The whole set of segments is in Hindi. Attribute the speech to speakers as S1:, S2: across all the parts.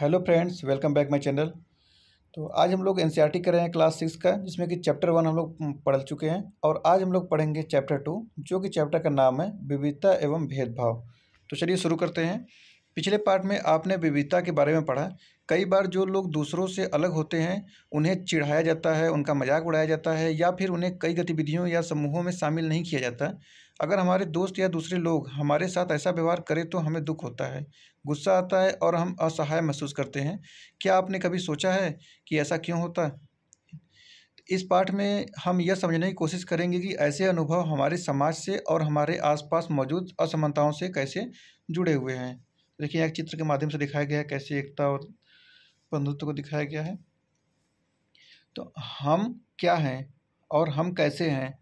S1: hello friends welcome back my channel तो आज हम लोग एन कर रहे हैं क्लास सिक्स का जिसमें कि चैप्टर वन हम लोग पढ़ चुके हैं और आज हम लोग पढ़ेंगे चैप्टर टू जो कि चैप्टर का नाम है विविधता एवं भेदभाव तो चलिए शुरू करते हैं पिछले पार्ट में आपने विविधता के बारे में पढ़ा कई बार जो लोग दूसरों से अलग होते हैं उन्हें चिढ़ाया जाता है उनका मजाक उड़ाया जाता है या फिर उन्हें कई गतिविधियों या समूहों में शामिल नहीं किया जाता अगर हमारे दोस्त या दूसरे लोग हमारे साथ ऐसा व्यवहार करें तो हमें दुख होता है गुस्सा आता है और हम असहाय महसूस करते हैं क्या आपने कभी सोचा है कि ऐसा क्यों होता इस पाठ में हम यह समझने की कोशिश करेंगे कि ऐसे अनुभव हमारे समाज से और हमारे आसपास मौजूद असमानताओं से कैसे जुड़े हुए हैं देखिए एक चित्र के माध्यम से दिखाया गया है कैसे एकता और बंधुत्व को दिखाया गया है तो हम क्या हैं और हम कैसे हैं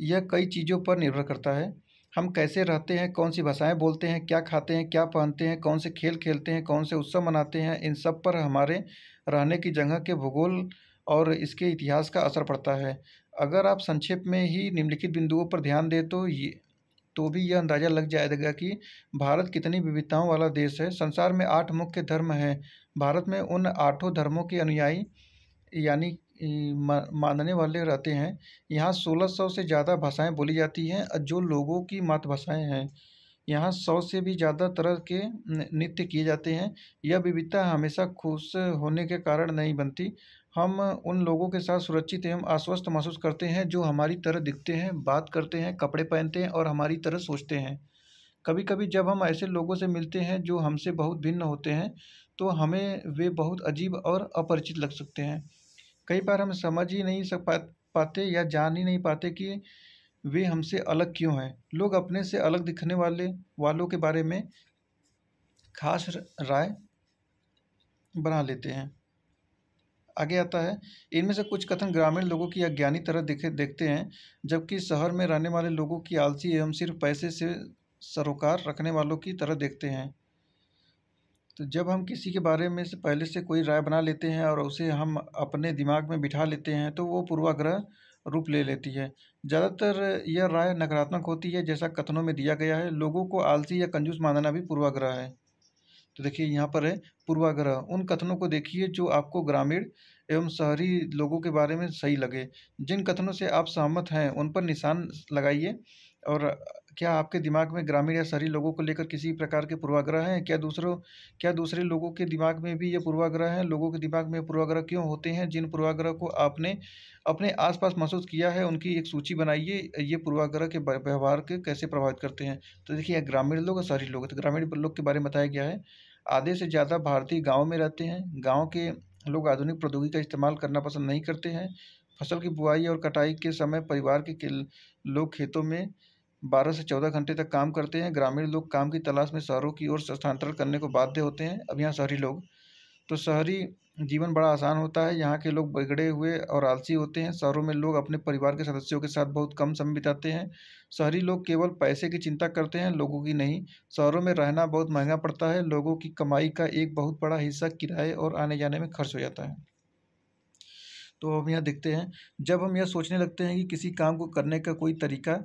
S1: यह कई चीज़ों पर निर्भर करता है हम कैसे रहते हैं कौन सी भाषाएं बोलते हैं क्या खाते हैं क्या पहनते हैं कौन से खेल खेलते हैं कौन से उत्सव मनाते हैं इन सब पर हमारे रहने की जगह के भूगोल और इसके इतिहास का असर पड़ता है अगर आप संक्षेप में ही निम्नलिखित बिंदुओं पर ध्यान दें तो ये तो भी यह अंदाज़ा लग जाएगा कि भारत कितनी विविधताओं वाला देश है संसार में आठ मुख्य धर्म हैं भारत में उन आठों धर्मों के अनुयायी यानी मानने वाले रहते हैं यहाँ सोलह सौ से ज़्यादा भाषाएं बोली जाती हैं जो लोगों की मातृभाषाएं हैं यहाँ सौ से भी ज़्यादा तरह के नृत्य किए जाते हैं यह विविधता हमेशा खुश होने के कारण नहीं बनती हम उन लोगों के साथ सुरक्षित एवं आश्वस्त महसूस करते हैं जो हमारी तरह दिखते हैं बात करते हैं कपड़े पहनते हैं और हमारी तरह सोचते हैं कभी कभी जब हम ऐसे लोगों से मिलते हैं जो हमसे बहुत भिन्न होते हैं तो हमें वे बहुत अजीब और अपरिचित लग सकते हैं कई बार हम समझ ही नहीं सक पा पाते या जान ही नहीं पाते कि वे हमसे अलग क्यों हैं लोग अपने से अलग दिखने वाले वालों के बारे में खास राय बना लेते हैं आगे आता है इनमें से कुछ कथन ग्रामीण लोगों की अज्ञानी तरह देखे देखते हैं जबकि शहर में रहने वाले लोगों की आलसी एवं सिर्फ पैसे से सरोकार रखने वालों की तरह देखते हैं तो जब हम किसी के बारे में से पहले से कोई राय बना लेते हैं और उसे हम अपने दिमाग में बिठा लेते हैं तो वो पूर्वाग्रह रूप ले लेती है ज़्यादातर यह राय नकारात्मक होती है जैसा कथनों में दिया गया है लोगों को आलसी या कंजूस मानना भी पूर्वाग्रह है तो देखिए यहाँ पर है पूर्वाग्रह उन कथनों को देखिए जो आपको ग्रामीण एवं शहरी लोगों के बारे में सही लगे जिन कथनों से आप सहमत हैं उन पर निशान लगाइए और क्या आपके दिमाग में ग्रामीण या शहरी लोगों को लेकर किसी प्रकार के पूर्वाग्रह हैं क्या दूसरों क्या दूसरे लोगों के दिमाग में भी ये पूर्वाग्रह हैं लोगों के दिमाग में पूर्वाग्रह क्यों होते हैं जिन पूर्वाग्रह को आपने अपने आसपास महसूस किया है उनकी एक सूची बनाइए ये पूर्वाग्रह के व्यवहार के कैसे प्रभावित करते हैं तो देखिए ग्रामीण लोग और शहरी लोग तो ग्रामीण लोग के बारे में बताया गया है आधे से ज़्यादा भारतीय गाँव में रहते हैं गाँव के लोग आधुनिक प्रौद्योगिकी का इस्तेमाल करना पसंद नहीं करते हैं फसल की बुआई और कटाई के समय परिवार के, के लोग खेतों में बारह से चौदह घंटे तक काम करते हैं ग्रामीण लोग काम की तलाश में शहरों की ओर स्थानांतरण करने को बाध्य होते हैं अब यहाँ शहरी लोग तो शहरी जीवन बड़ा आसान होता है यहाँ के लोग बिगड़े हुए और आलसी होते हैं शहरों में लोग अपने परिवार के सदस्यों के साथ बहुत कम समय बिताते हैं शहरी लोग केवल पैसे की चिंता करते हैं लोगों की नहीं शहरों में रहना बहुत महंगा पड़ता है लोगों की कमाई का एक बहुत बड़ा हिस्सा किराए और आने जाने में खर्च हो जाता है तो हम यहाँ देखते हैं जब हम यह सोचने लगते हैं कि किसी काम को करने का कोई तरीका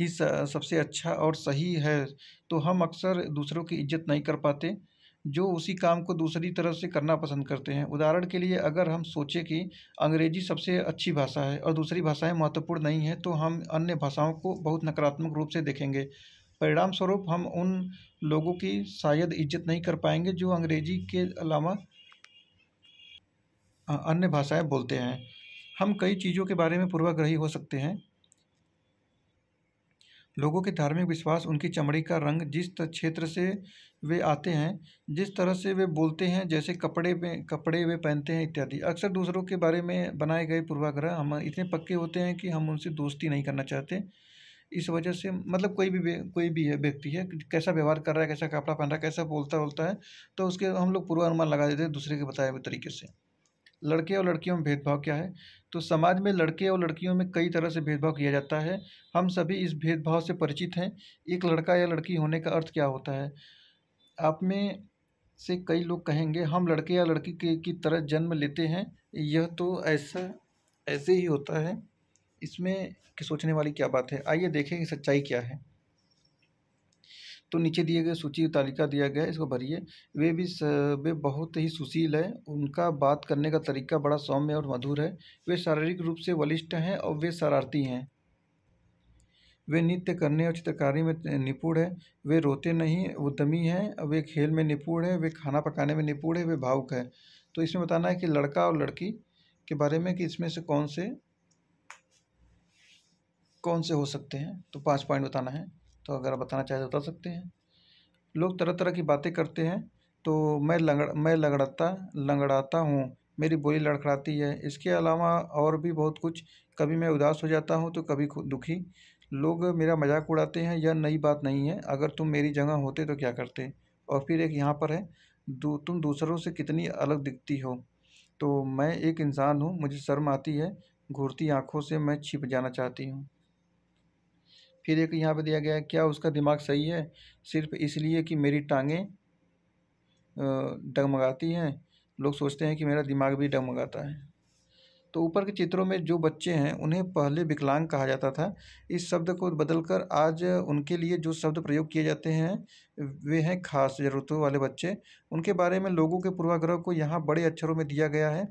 S1: ही सबसे अच्छा और सही है तो हम अक्सर दूसरों की इज्जत नहीं कर पाते जो उसी काम को दूसरी तरफ से करना पसंद करते हैं उदाहरण के लिए अगर हम सोचें कि अंग्रेजी सबसे अच्छी भाषा है और दूसरी भाषाएं महत्वपूर्ण नहीं हैं तो हम अन्य भाषाओं को बहुत नकारात्मक रूप से देखेंगे परिणाम स्वरूप हम उन लोगों की शायद इज्जत नहीं कर पाएंगे जो अंग्रेजी के अलावा अन्य भाषाएं बोलते हैं हम कई चीज़ों के बारे में पूर्वाग्रही हो सकते हैं लोगों के धार्मिक विश्वास उनकी चमड़ी का रंग जिस क्षेत्र से वे आते हैं जिस तरह से वे बोलते हैं जैसे कपड़े में कपड़े वे पहनते हैं इत्यादि अक्सर दूसरों के बारे में बनाए गए पूर्वाग्रह हम इतने पक्के होते हैं कि हम उनसे दोस्ती नहीं करना चाहते इस वजह से मतलब कोई भी कोई भी है व्यक्ति है कैसा व्यवहार कर रहा है कैसा कपड़ा पहन रहा है कैसा बोलता बोलता है तो उसके हम लोग पूर्वानुमान लगा देते हैं दूसरे के बताए हुए तरीके से लड़के और लड़कियों में भेदभाव क्या है तो समाज में लड़के और लड़कियों में कई तरह से भेदभाव किया जाता है हम सभी इस भेदभाव से परिचित हैं एक लड़का या लड़की होने का अर्थ क्या होता है आप में से कई लोग कहेंगे हम लड़के या लड़की के की तरह जन्म लेते हैं यह तो ऐसा ऐसे ही होता है इसमें कि सोचने वाली क्या बात है आइए देखें कि सच्चाई क्या है तो नीचे दिए गए सूची तालिका दिया गया है इसको भरिए वे भी स, वे बहुत ही सुशील है उनका बात करने का तरीका बड़ा सौम्य और मधुर है वे शारीरिक रूप से वलिष्ठ हैं और वे शरारती हैं वे नृत्य करने और चित्रकारी में निपुण है वे रोते नहीं उद्यमी हैं वे खेल में निपुण हैं वे खाना पकाने में निपुण है वे भावुक हैं तो इसमें बताना है कि लड़का और लड़की के बारे में कि इसमें से कौन से कौन से हो सकते हैं तो पाँच पॉइंट बताना है तो अगर आप बताना चाहें तो बता सकते हैं लोग तरह तरह की बातें करते हैं तो मैं लंगड़ मैं लंगड़ाता लंगड़ाता हूँ मेरी बोली लड़खड़ाती है इसके अलावा और भी बहुत कुछ कभी मैं उदास हो जाता हूँ तो कभी दुखी लोग मेरा मजाक उड़ाते हैं यह नई बात नहीं है अगर तुम मेरी जगह होते तो क्या करते और फिर एक यहाँ पर है दू, तुम दूसरों से कितनी अलग दिखती हो तो मैं एक इंसान हूँ मुझे शर्म आती है घूरती आँखों से मैं छिप जाना चाहती हूँ फिर एक यहाँ पे दिया गया है क्या उसका दिमाग सही है सिर्फ इसलिए कि मेरी टांगें डगमगाती हैं लोग सोचते हैं कि मेरा दिमाग भी डगमगाता है तो ऊपर के चित्रों में जो बच्चे हैं उन्हें पहले विकलांग कहा जाता था इस शब्द को बदलकर आज उनके लिए जो शब्द प्रयोग किए जाते हैं वे हैं खास ज़रूरतों वाले बच्चे उनके बारे में लोगों के पूर्वाग्रह को यहाँ बड़े अक्षरों में दिया गया है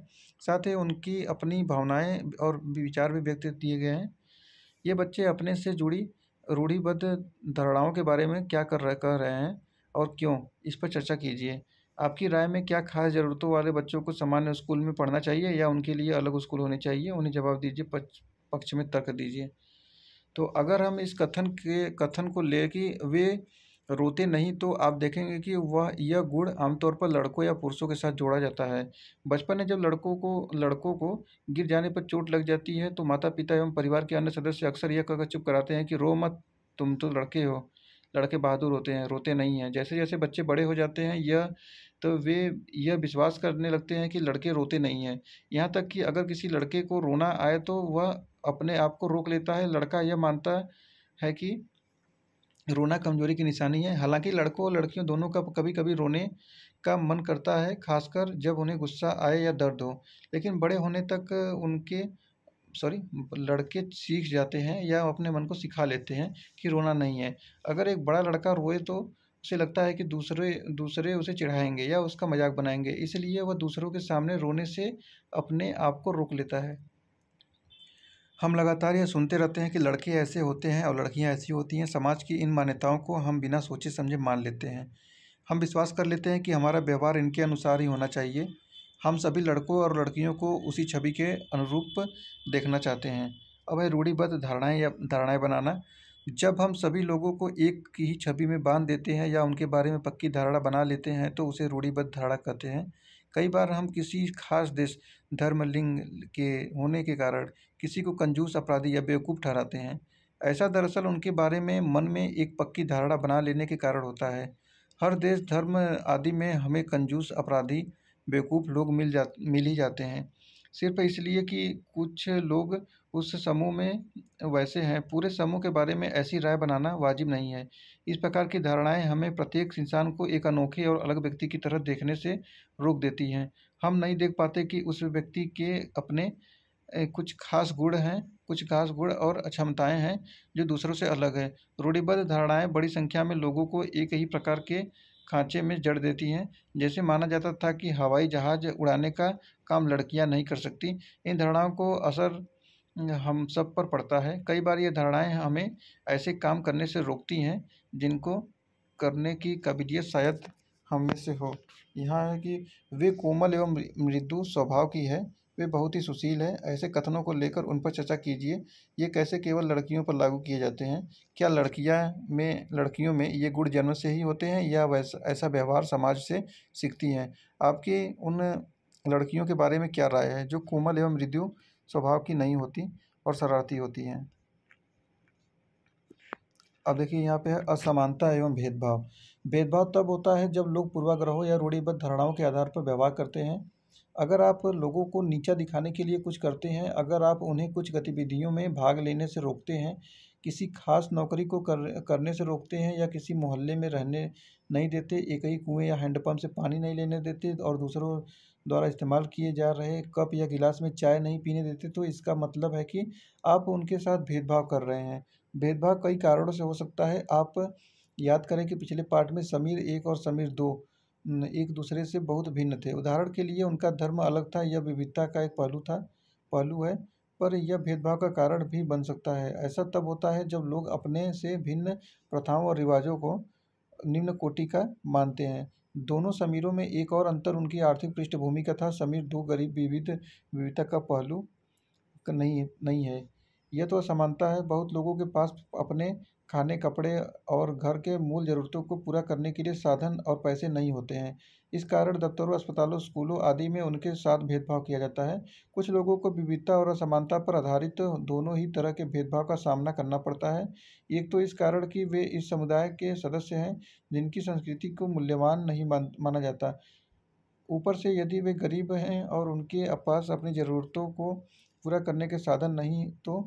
S1: साथ ही उनकी अपनी भावनाएं और विचार भी व्यक्त किए गए हैं ये बच्चे अपने से जुड़ी रूढ़िबद्ध धारणाओं के बारे में क्या कर रहे कह रहे हैं और क्यों इस पर चर्चा कीजिए आपकी राय में क्या खास ज़रूरतों वाले बच्चों को सामान्य स्कूल में पढ़ना चाहिए या उनके लिए अलग स्कूल होने चाहिए उन्हें जवाब दीजिए पक्ष पक्ष में तर्क दीजिए तो अगर हम इस कथन के कथन को ले कि वे रोते नहीं तो आप देखेंगे कि वह यह गुण आमतौर पर लड़कों या पुरुषों के साथ जोड़ा जाता है बचपन में जब लड़कों को लड़कों को गिर जाने पर चोट लग जाती है तो माता पिता एवं परिवार के अन्य सदस्य अक्सर यह कहकर चुप कराते हैं कि रो मत तुम तो लड़के हो लड़के बहादुर होते हैं रोते नहीं हैं जैसे जैसे बच्चे बड़े हो जाते हैं यह तो वे यह विश्वास करने लगते हैं कि लड़के रोते नहीं हैं यहाँ तक कि अगर किसी लड़के को रोना आए तो वह अपने आप को रोक लेता है लड़का यह मानता है कि रोना कमजोरी की निशानी है हालांकि लड़कों और लड़कियों दोनों का कभी कभी रोने का मन करता है खासकर जब उन्हें गुस्सा आए या दर्द हो लेकिन बड़े होने तक उनके सॉरी लड़के सीख जाते हैं या अपने मन को सिखा लेते हैं कि रोना नहीं है अगर एक बड़ा लड़का रोए तो उसे लगता है कि दूसरे दूसरे उसे चिढ़ाएंगे या उसका मजाक बनाएंगे इसलिए वह दूसरों के सामने रोने से अपने आप को रोक लेता है हम लगातार यह सुनते रहते हैं कि लड़के ऐसे होते हैं और लड़कियां ऐसी होती हैं समाज की इन मान्यताओं को हम बिना सोचे समझे मान लेते हैं हम विश्वास कर लेते हैं कि हमारा व्यवहार इनके अनुसार ही होना चाहिए हम सभी लड़कों और लड़कियों को उसी छवि के अनुरूप देखना चाहते हैं अब है रूढ़ीबद्ध धारणाएँ या धारणाएँ बनाना जब हम सभी लोगों को एक की ही छवि में बांध देते हैं या उनके बारे में पक्की धारणा बना लेते हैं तो उसे रूढ़ीबद्ध धारणा कहते हैं कई बार हम किसी खास देश धर्म लिंग के होने के कारण किसी को कंजूस अपराधी या बेवकूफ़ ठहराते हैं ऐसा दरअसल उनके बारे में मन में एक पक्की धारणा बना लेने के कारण होता है हर देश धर्म आदि में हमें कंजूस अपराधी बेवकूफ़ लोग मिल जा मिल ही जाते हैं सिर्फ इसलिए कि कुछ लोग उस समूह में वैसे हैं पूरे समूह के बारे में ऐसी राय बनाना वाजिब नहीं है इस प्रकार की धारणाएं हमें प्रत्येक इंसान को एक अनोखे और अलग व्यक्ति की तरह देखने से रोक देती हैं हम नहीं देख पाते कि उस व्यक्ति के अपने कुछ खास गुण हैं कुछ खास गुण और क्षमताएं हैं जो दूसरों से अलग है रूढ़िबद्ध धारणाएं बड़ी संख्या में लोगों को एक ही प्रकार के खांचे में जड़ देती हैं जैसे माना जाता था कि हवाई जहाज उड़ाने का काम लड़कियां नहीं कर सकती इन धारणाओं को असर हम सब पर पड़ता है कई बार ये धारणाएं हमें ऐसे काम करने से रोकती हैं जिनको करने की काबिलियत शायद हम में से हो यहाँ है कि वे कोमल एवं मृदु स्वभाव की है वे बहुत ही सुशील हैं ऐसे कथनों को लेकर उन पर चर्चा कीजिए ये कैसे केवल लड़कियों पर लागू किए जाते हैं क्या लड़कियाँ में लड़कियों में ये गुण जन्म से ही होते हैं या वैसा ऐसा व्यवहार समाज से सीखती हैं आपकी उन लड़कियों के बारे में क्या राय है जो कोमल एवं मृदु स्वभाव की नहीं होती और शरारती होती हैं अब देखिए यहाँ पे है असमानता एवं भेदभाव भेदभाव तब होता है जब लोग पूर्वाग्रहों या रूढ़िबद्ध धारणाओं के आधार पर व्यवहार करते हैं अगर आप लोगों को नीचा दिखाने के लिए कुछ करते हैं अगर आप उन्हें कुछ गतिविधियों में भाग लेने से रोकते हैं किसी खास नौकरी को कर करने से रोकते हैं या किसी मोहल्ले में रहने नहीं देते एक ही कुएं या हैंडपम्प से पानी नहीं लेने देते और दूसरों द्वारा इस्तेमाल किए जा रहे कप या गिलास में चाय नहीं पीने देते तो इसका मतलब है कि आप उनके साथ भेदभाव कर रहे हैं भेदभाव कई कारणों से हो सकता है आप याद करें कि पिछले पार्ट में समीर एक और समीर दो एक दूसरे से बहुत भिन्न थे उदाहरण के लिए उनका धर्म अलग था यह विविधता का एक पहलू था पहलू है पर यह भेदभाव का कारण भी बन सकता है ऐसा तब होता है जब लोग अपने से भिन्न प्रथाओं और रिवाजों को निम्न कोटि का मानते हैं दोनों समीरों में एक और अंतर उनकी आर्थिक पृष्ठभूमि का था समीर दो गरीब विविध विविधता का पहलू नहीं नहीं है यह तो असमानता है बहुत लोगों के पास अपने खाने कपड़े और घर के मूल ज़रूरतों को पूरा करने के लिए साधन और पैसे नहीं होते हैं इस कारण दफ्तरों अस्पतालों स्कूलों आदि में उनके साथ भेदभाव किया जाता है कुछ लोगों को विविधता और असमानता पर आधारित दोनों ही तरह के भेदभाव का सामना करना पड़ता है एक तो इस कारण कि वे इस समुदाय के सदस्य हैं जिनकी संस्कृति को मूल्यवान नहीं माना जाता ऊपर से यदि वे गरीब हैं और उनके पास अपनी ज़रूरतों को पूरा करने के साधन नहीं तो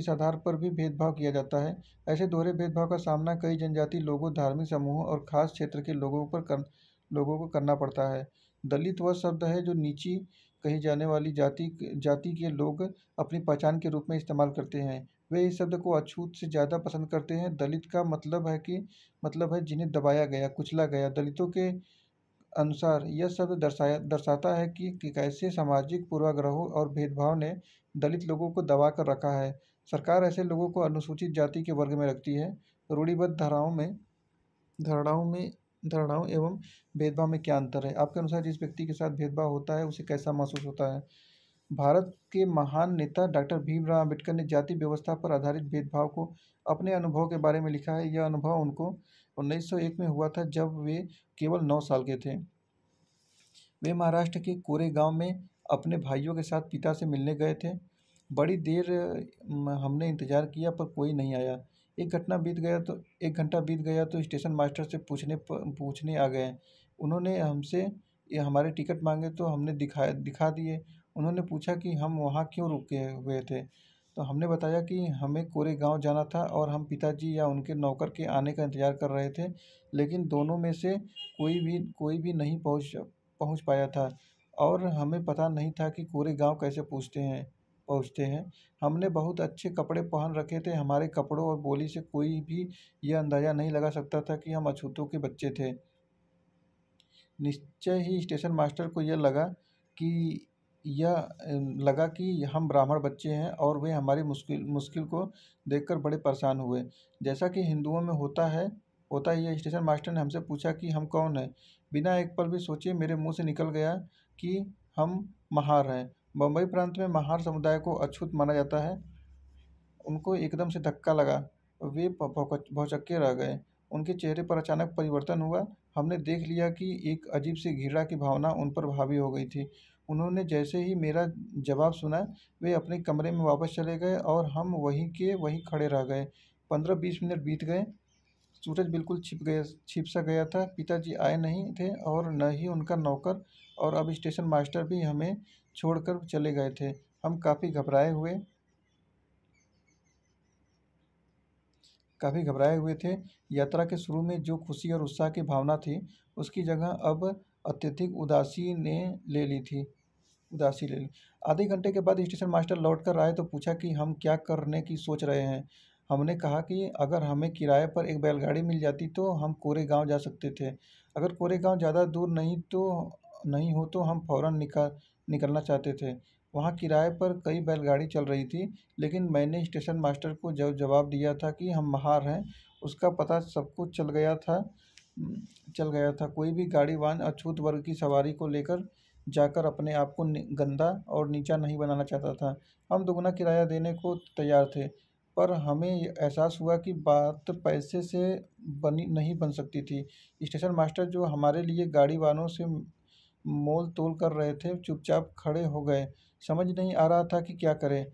S1: इस आधार पर भी भेदभाव किया जाता है ऐसे दोहरे भेदभाव का सामना कई जनजाति लोगों धार्मिक समूहों और खास क्षेत्र के लोगों पर कर लोगों को करना पड़ता है दलित वह शब्द है जो नीची कही जाने वाली जाति जाति के लोग अपनी पहचान के रूप में इस्तेमाल करते हैं वे इस शब्द को अछूत से ज़्यादा पसंद करते हैं दलित का मतलब है कि मतलब है जिन्हें दबाया गया कुचला गया दलितों के अनुसार यह शब्द दर्शाया दर्शाता है कि, कि कैसे सामाजिक पूर्वाग्रहों और भेदभाव ने दलित लोगों को दबा कर रखा है सरकार ऐसे लोगों को अनुसूचित जाति के वर्ग में रखती है रूढ़िबद्ध धाराओं में धारणाओं में धारणाओं एवं भेदभाव में क्या अंतर है आपके अनुसार जिस व्यक्ति के साथ भेदभाव होता है उसे कैसा महसूस होता है भारत के महान नेता डॉक्टर भीमराव अम्बेडकर ने जाति व्यवस्था पर आधारित भेदभाव को अपने अनुभव के बारे में लिखा है यह अनुभव उनको 1901 में हुआ था जब वे केवल नौ साल के थे वे महाराष्ट्र के कोरे गांव में अपने भाइयों के साथ पिता से मिलने गए थे बड़ी देर हमने इंतज़ार किया पर कोई नहीं आया एक घटना बीत गया तो एक घंटा बीत गया तो स्टेशन मास्टर से पूछने पूछने आ गए उन्होंने हमसे हमारे टिकट मांगे तो हमने दिखा दिखा दिए उन्होंने पूछा कि हम वहाँ क्यों रुके हुए थे तो हमने बताया कि हमें कोरे गांव जाना था और हम पिताजी या उनके नौकर के आने का इंतज़ार कर रहे थे लेकिन दोनों में से कोई भी कोई भी नहीं पहुँच पहुँच पाया था और हमें पता नहीं था कि कोरे गांव कैसे पूछते हैं पहुँचते हैं हमने बहुत अच्छे कपड़े पहन रखे थे हमारे कपड़ों और बोली से कोई भी यह अंदाज़ा नहीं लगा सकता था कि हम अछूतों के बच्चे थे निश्चय ही स्टेशन मास्टर को यह लगा कि यह लगा कि हम ब्राह्मण बच्चे हैं और वे हमारी मुश्किल मुश्किल को देखकर बड़े परेशान हुए जैसा कि हिंदुओं में होता है होता ही है स्टेशन मास्टर ने हमसे पूछा कि हम कौन हैं बिना एक पल भी सोचे मेरे मुंह से निकल गया कि हम महार हैं बम्बई प्रांत में महार समुदाय को अछूत माना जाता है उनको एकदम से धक्का लगा वे भौचक्के रह गए उनके चेहरे पर अचानक परिवर्तन हुआ हमने देख लिया कि एक अजीब सी घृणा की भावना उन पर भावी हो गई थी उन्होंने जैसे ही मेरा जवाब सुना वे अपने कमरे में वापस चले गए और हम वहीं के वहीं खड़े रह गए पंद्रह बीस मिनट बीत गए सूरज बिल्कुल छिप गया छिप सा गया था पिताजी आए नहीं थे और न ही उनका नौकर और अब स्टेशन मास्टर भी हमें छोड़कर चले गए थे हम काफ़ी घबराए हुए काफ़ी घबराए हुए थे यात्रा के शुरू में जो खुशी और उत्साह की भावना थी उसकी जगह अब अत्यधिक उदासी ने ले ली थी उदासी ले ली आधे घंटे के बाद स्टेशन मास्टर लौट कर आए तो पूछा कि हम क्या करने की सोच रहे हैं हमने कहा कि अगर हमें किराए पर एक बैलगाड़ी मिल जाती तो हम कोरे गांव जा सकते थे अगर कोरे गांव ज़्यादा दूर नहीं तो नहीं हो तो हम फौरन निकाल निकलना चाहते थे वहाँ किराए पर कई बैलगाड़ी चल रही थी लेकिन मैंने स्टेशन मास्टर को जब जवाब दिया था कि हम बाहर हैं उसका पता सब कुछ चल गया था चल गया था कोई भी गाड़ी वाहन अछूत वर्ग की सवारी को लेकर जाकर अपने आप को गंदा और नीचा नहीं बनाना चाहता था हम दोगुना किराया देने को तैयार थे पर हमें एहसास हुआ कि बात पैसे से बनी नहीं बन सकती थी स्टेशन मास्टर जो हमारे लिए गाड़ी वाहनों से मोल तोल कर रहे थे चुपचाप खड़े हो गए समझ नहीं आ रहा था कि क्या करें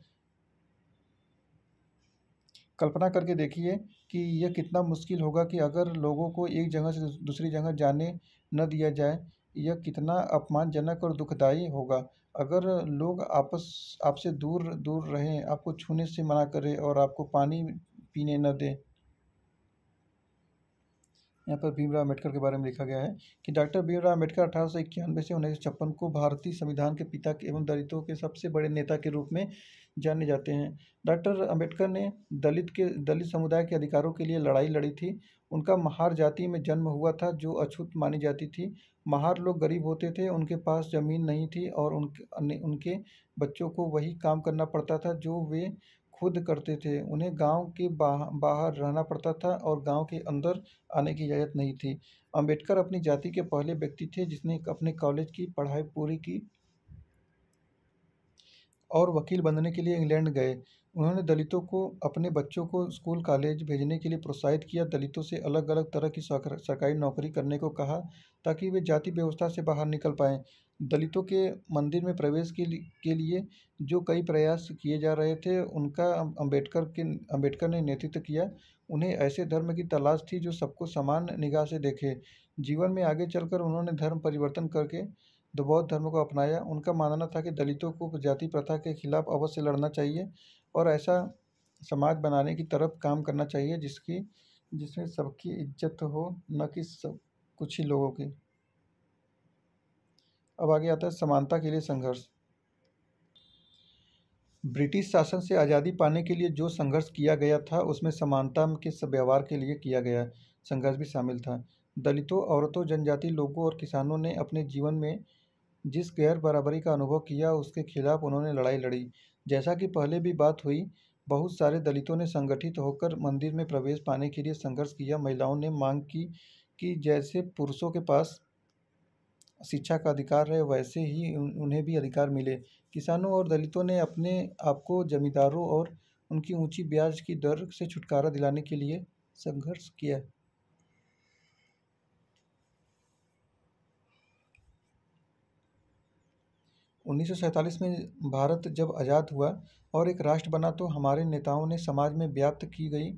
S1: कल्पना करके देखिए कि यह कितना मुश्किल होगा कि अगर लोगों को एक जगह से दूसरी जगह जाने न दिया जाए यह कितना अपमानजनक और दुखदायी होगा अगर लोग आपस आपसे दूर दूर रहें आपको छूने से मना करें और आपको पानी पीने न दें यहाँ पर भीमराव अम्बेडकर के बारे में लिखा गया है कि डॉक्टर भीमराव अम्बेडकर अठारह सौ इक्यानवे से उन्नीस सौ छप्पन को भारतीय संविधान के पिता एवं दलितों के सबसे बड़े नेता के रूप में जाने जाते हैं डॉक्टर अम्बेडकर ने दलित के दलित समुदाय के अधिकारों के लिए लड़ाई लड़ी थी उनका महार जाति में जन्म हुआ था जो अछूत मानी जाती थी महार लोग गरीब होते थे उनके पास ज़मीन नहीं थी और उनके उनके बच्चों को वही काम करना पड़ता था जो वे खुद करते थे उन्हें गांव के बाह, बाहर रहना पड़ता था और गांव के अंदर आने की इजाज़त नहीं थी अंबेडकर अपनी जाति के पहले व्यक्ति थे जिसने अपने कॉलेज की पढ़ाई पूरी की और वकील बनने के लिए इंग्लैंड गए उन्होंने दलितों को अपने बच्चों को स्कूल कॉलेज भेजने के लिए प्रोत्साहित किया दलितों से अलग अलग तरह की सरकारी नौकरी करने को कहा ताकि वे जाति व्यवस्था से बाहर निकल पाएँ दलितों के मंदिर में प्रवेश के लिए के लिए जो कई प्रयास किए जा रहे थे उनका अम्बेडकर अं-, के अम्बेडकर ने नेतृत्व किया उन्हें ऐसे धर्म की तलाश थी जो सबको समान निगाह से देखे जीवन में आगे चलकर उन्होंने धर्म परिवर्तन करके द बौद्ध धर्म को अपनाया उनका मानना था कि दलितों को जाति प्रथा के खिलाफ अवश्य लड़ना चाहिए और ऐसा समाज बनाने की तरफ काम करना चाहिए जिसकी जिसमें सबकी इज्जत हो न कि सब कुछ ही लोगों की अब आगे आता है समानता के लिए संघर्ष ब्रिटिश शासन से आज़ादी पाने के लिए जो संघर्ष किया गया था उसमें समानता के व्यवहार के लिए किया गया संघर्ष भी शामिल था दलितों औरतों जनजाति लोगों और किसानों ने अपने जीवन में जिस गैर बराबरी का अनुभव किया उसके खिलाफ उन्होंने लड़ाई लड़ी जैसा कि पहले भी बात हुई बहुत सारे दलितों ने संगठित होकर मंदिर में प्रवेश पाने के लिए संघर्ष किया महिलाओं ने मांग की कि जैसे पुरुषों के पास शिक्षा का अधिकार है वैसे ही उन्हें भी अधिकार मिले किसानों और दलितों ने अपने आप को जमींदारों और उनकी ऊंची ब्याज की दर से छुटकारा दिलाने के लिए संघर्ष किया उन्नीस में भारत जब आज़ाद हुआ और एक राष्ट्र बना तो हमारे नेताओं ने समाज में व्याप्त की गई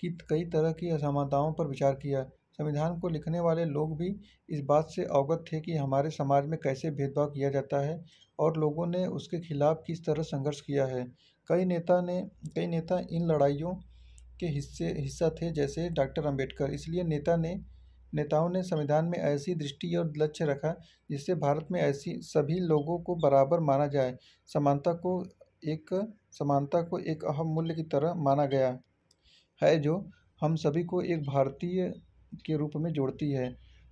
S1: कि कई तरह की असमानताओं पर विचार किया संविधान को लिखने वाले लोग भी इस बात से अवगत थे कि हमारे समाज में कैसे भेदभाव किया जाता है और लोगों ने उसके खिलाफ किस तरह संघर्ष किया है कई नेता ने कई नेता इन लड़ाइयों के हिस्से हिस्सा थे जैसे डॉक्टर अंबेडकर इसलिए नेता ने नेताओं ने संविधान में ऐसी दृष्टि और लक्ष्य रखा जिससे भारत में ऐसी सभी लोगों को बराबर माना जाए समानता को एक समानता को एक अहम मूल्य की तरह माना गया है जो हम सभी को एक भारतीय के रूप में जोड़ती है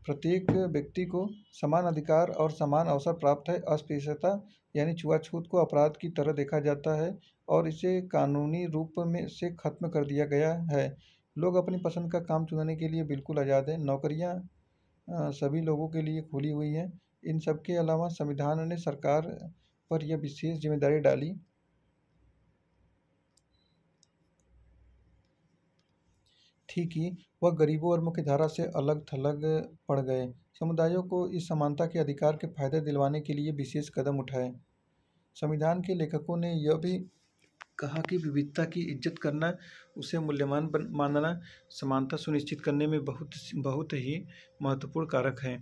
S1: प्रत्येक व्यक्ति को समान अधिकार और समान अवसर प्राप्त है अस्पृश्यता यानी छुआछूत को अपराध की तरह देखा जाता है और इसे कानूनी रूप में से खत्म कर दिया गया है लोग अपनी पसंद का काम चुनने के लिए बिल्कुल आज़ाद हैं नौकरियां सभी लोगों के लिए खुली हुई हैं इन सब के अलावा संविधान ने सरकार पर यह विशेष जिम्मेदारी डाली थी कि वह गरीबों और मुख्यधारा से अलग थलग पड़ गए समुदायों को इस समानता के अधिकार के फायदे दिलवाने के लिए विशेष कदम उठाए संविधान के लेखकों ने यह भी कहा कि विविधता की इज्जत करना उसे मूल्यवान मानना समानता सुनिश्चित करने में बहुत बहुत ही महत्वपूर्ण कारक है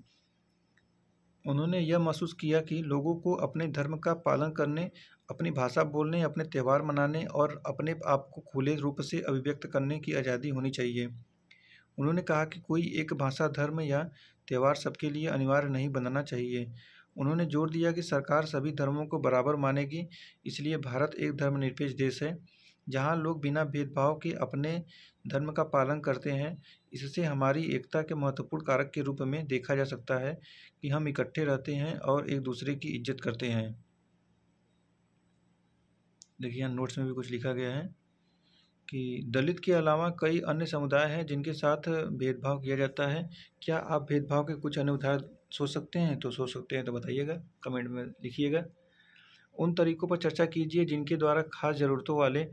S1: उन्होंने यह महसूस किया कि लोगों को अपने धर्म का पालन करने अपनी भाषा बोलने अपने त्यौहार मनाने और अपने आप को खुले रूप से अभिव्यक्त करने की आज़ादी होनी चाहिए उन्होंने कहा कि कोई एक भाषा धर्म या त्यौहार सबके लिए अनिवार्य नहीं बनना चाहिए उन्होंने जोर दिया कि सरकार सभी धर्मों को बराबर मानेगी इसलिए भारत एक धर्मनिरपेक्ष देश है जहां लोग बिना भेदभाव के अपने धर्म का पालन करते हैं इससे हमारी एकता के महत्वपूर्ण कारक के रूप में देखा जा सकता है कि हम इकट्ठे रहते हैं और एक दूसरे की इज्जत करते हैं देखिए यहाँ नोट्स में भी कुछ लिखा गया है कि दलित के अलावा कई अन्य समुदाय हैं जिनके साथ भेदभाव किया जाता है क्या आप भेदभाव के कुछ अन्य उदाहरण सोच सकते हैं तो सोच सकते हैं तो बताइएगा कमेंट में लिखिएगा उन तरीकों पर चर्चा कीजिए जिनके द्वारा खास ज़रूरतों वाले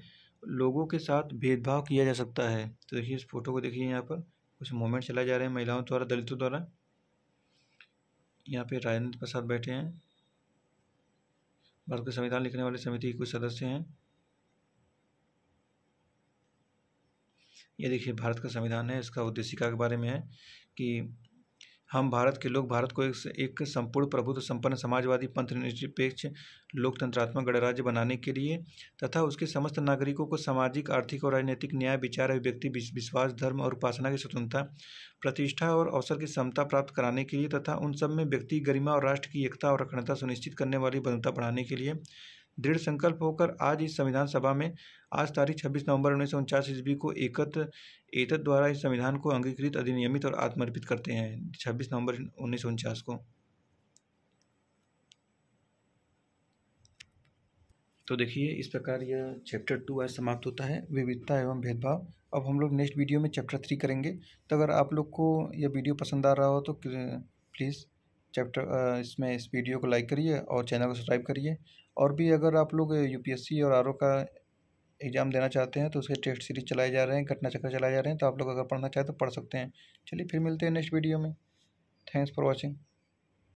S1: लोगों के साथ भेदभाव किया जा सकता है तो देखिए इस फोटो को देखिए यहाँ पर कुछ मोमेंट चलाए जा रहे हैं महिलाओं द्वारा दलितों द्वारा यहाँ पे राजेंद्र प्रसाद बैठे हैं भारत का संविधान लिखने वाली समिति के कुछ सदस्य हैं ये देखिए भारत का संविधान है इसका उद्देशिका के बारे में है कि हम भारत के लोग भारत को एक, एक संपूर्ण प्रभुत्व संपन्न समाजवादी पंथ निरपेक्ष लोकतंत्रात्मक गणराज्य बनाने के लिए तथा उसके समस्त नागरिकों को सामाजिक आर्थिक और राजनीतिक न्याय विचार अभिव्यक्ति विश्वास धर्म और उपासना की स्वतंत्रता प्रतिष्ठा और अवसर की समता प्राप्त कराने के लिए तथा उन सब में व्यक्ति गरिमा और राष्ट्र की एकता और अखंडता सुनिश्चित करने वाली बदलता बढ़ाने के लिए दृढ़ संकल्प होकर आज इस संविधान सभा में आज तारीख 26 नवंबर उन्नीस सौ उनचास ईस्वी को एकत्र एकत द्वारा इस संविधान को अंगीकृत अधिनियमित और आत्मर्पित करते हैं 26 नवंबर उन्नीस को तो देखिए इस प्रकार यह चैप्टर टू आज समाप्त होता है विविधता एवं भेदभाव अब हम लोग नेक्स्ट वीडियो में चैप्टर थ्री करेंगे तो अगर आप लोग को यह वीडियो पसंद आ रहा हो तो प्लीज़ चैप्टर इसमें इस वीडियो को लाइक करिए और चैनल को सब्सक्राइब करिए और भी अगर आप लोग यूपीएससी और आर का एग्ज़ाम देना चाहते हैं तो उसके टेस्ट सीरीज चलाए जा रहे हैं घटना चक्र चलाए जा रहे हैं तो आप लोग अगर पढ़ना चाहें तो पढ़ सकते हैं चलिए फिर मिलते हैं नेक्स्ट वीडियो में थैंक्स फॉर वॉचिंग